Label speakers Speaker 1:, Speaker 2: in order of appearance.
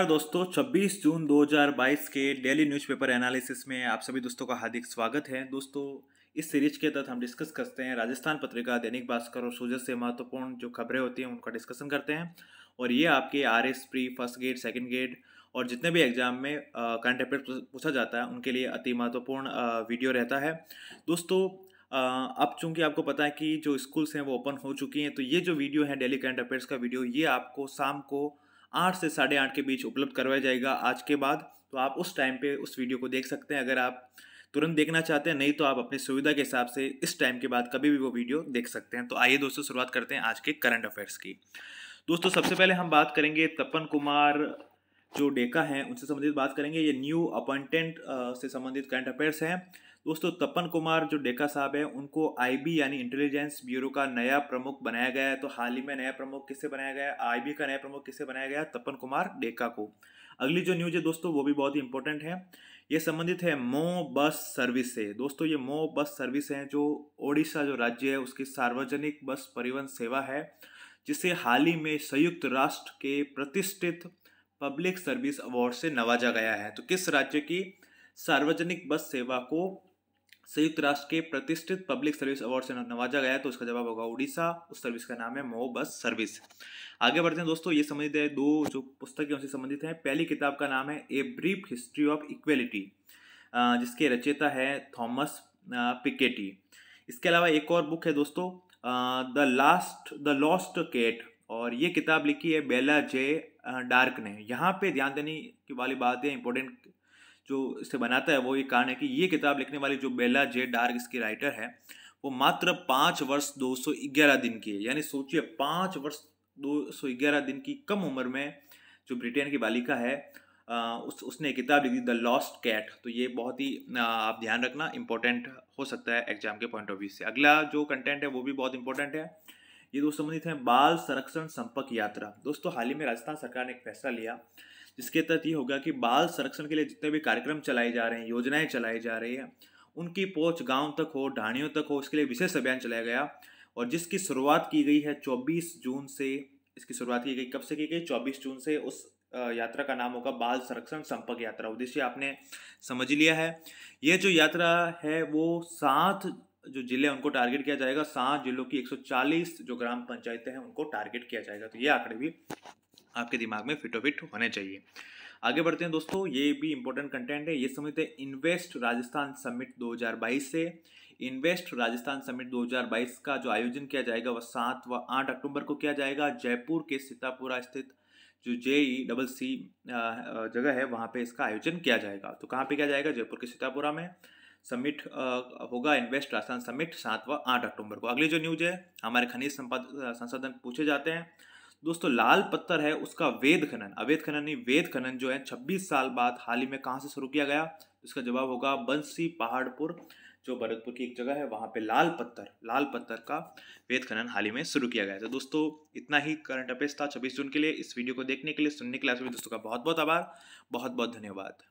Speaker 1: नमस्कार दोस्तों 26 जून 2022 के डेली न्यूज़पेपर एनालिसिस में आप सभी दोस्तों का हार्दिक स्वागत है दोस्तों इस सीरीज के तहत हम डिस्कस करते हैं राजस्थान पत्रिका दैनिक भास्कर और सूजत से महत्वपूर्ण जो खबरें होती हैं उनका डिस्कशन करते हैं और ये आपके R S pre first grade second grade और जितने भी एग्जाम में करंट अफेयर पूछा जाता है उनके लिए अति महत्वपूर्ण वीडियो रहता है दोस्तों अब चूंकि आपको पता है कि जो स्कूल्स हैं वो ओपन हो चुकी हैं तो ये जो वीडियो है डेली करंट अफेयर्स का वीडियो ये आपको शाम को आठ से साढ़े आठ के बीच उपलब्ध करवाया जाएगा आज के बाद तो आप उस टाइम पे उस वीडियो को देख सकते हैं अगर आप तुरंत देखना चाहते हैं नहीं तो आप अपनी सुविधा के हिसाब से इस टाइम के बाद कभी भी वो वीडियो देख सकते हैं तो आइए दोस्तों शुरुआत करते हैं आज के करंट अफेयर्स की दोस्तों सबसे पहले हम बात करेंगे तपन कुमार जो डेका है उनसे संबंधित बात करेंगे ये न्यू अपॉइंटेंट से संबंधित करंट अफेयर्स हैं दोस्तों तपन कुमार जो डेका साहब हैं उनको आईबी यानी इंटेलिजेंस ब्यूरो का नया प्रमुख बनाया गया है तो हाल ही में नया प्रमुख किससे बनाया गया आई का नया प्रमुख किससे बनाया गया तपन कुमार डेका को अगली जो न्यूज है दोस्तों वो भी बहुत ही इंपॉर्टेंट है ये संबंधित है मो बस सर्विस से दोस्तों ये मो बस सर्विस है जो ओडिशा जो राज्य है उसकी सार्वजनिक बस परिवहन सेवा है जिसे हाल ही में संयुक्त राष्ट्र के प्रतिष्ठित पब्लिक सर्विस अवार्ड से नवाजा गया है तो किस राज्य की सार्वजनिक बस सेवा को संयुक्त राष्ट्र के प्रतिष्ठित पब्लिक सर्विस अवार्ड से नवाजा गया है तो उसका जवाब होगा उड़ीसा उस सर्विस का नाम है मो बस सर्विस आगे बढ़ते हैं दोस्तों ये संबंधित है दो जो पुस्तकें उनसे संबंधित हैं पहली किताब का नाम है a brief history of equality जिसके रचयिता है थॉमस पिकेटी इसके अलावा एक और बुक है दोस्तों the last the lost cat और ये किताब लिखी है बेला जे डार्क ने यहाँ पे ध्यान देने की वाली बात है इम्पोर्टेंट जो इसे बनाता है वो ये कारण है कि ये किताब लिखने वाली जो बेला जे डार्क इसकी राइटर है वो मात्र पाँच वर्ष दो सौ ग्यारह दिन की है यानी सोचिए पाँच वर्ष दो सौ ग्यारह दिन की कम उम्र में जो ब्रिटेन की बालिका है उस उसने किताब लिखी द लॉस्ट कैट तो ये बहुत ही आप ध्यान रखना इंपॉर्टेंट हो सकता है एग्जाम के पॉइंट ऑफ व्यू से अगला जो कंटेंट है वो भी बहुत इंपॉर्टेंट है ये दो संबंधित है बाल संरक्षण संपर्क यात्रा दोस्तों हाल ही में राजस्थान सरकार ने एक फैसला लिया जिसके तहत ये होगा कि बाल संरक्षण के लिए जितने भी कार्यक्रम चलाए जा रहे हैं योजनाएं चलाई जा रही हैं उनकी पहुंच गांव तक हो ढाणियों तक हो इसके लिए विशेष अभियान चलाया गया और जिसकी शुरुआत की गई है 24 जून से इसकी शुरुआत की गई कब से की गई 24 जून से उस यात्रा का नाम होगा बाल संरक्षण संपर्क यात्रा उद्देश्य आपने समझ लिया है ये जो यात्रा है वो सात जो जिले उनको टारगेट किया जाएगा सात जिलों की 140 जो ग्राम पंचायतें हैं उनको टारगेट किया जाएगा तो ये आंकड़े भी आपके दिमाग में फिटो फिट होने चाहिए आगे बढ़ते हैं दोस्तों ये भी इंपॉर्टेंट कंटेंट है ये समझते हैं इन्वेस्ट राजस्थान समिट 2022 से इन्वेस्ट राजस्थान समिट 2022 का जो आयोजन किया जाएगा वह सात व आठ अक्टूबर को किया जाएगा जयपुर के सीतापुरा स्थित जो जेई डबल सी जगह है वहाँ पे इसका आयोजन किया जाएगा तो कहाँ पे किया जाएगा जयपुर के सीतापुरा में समिट uh, होगा इन्वेस्ट राजस्थान समिट सात व आठ अक्टूबर को अगली जो न्यूज है हमारे खनिज uh, संसाधन पूछे जाते हैं दोस्तों लाल पत्थर है उसका वेद खनन अवैध खनन नहीं वेद खनन जो है 26 साल बाद हाल ही में कहाँ से शुरू किया गया इसका जवाब होगा बंसी पहाड़पुर जो भरतपुर की एक जगह है वहाँ पे लाल पत्थर लाल पत्थर का वेद खनन हाल ही में शुरू किया गया तो दोस्तों इतना ही करंट अफेयर्स था छब्बीस जून के लिए इस वीडियो को देखने के लिए सुनने के लिए सभी दोस्तों का बहुत बहुत आभार बहुत बहुत धन्यवाद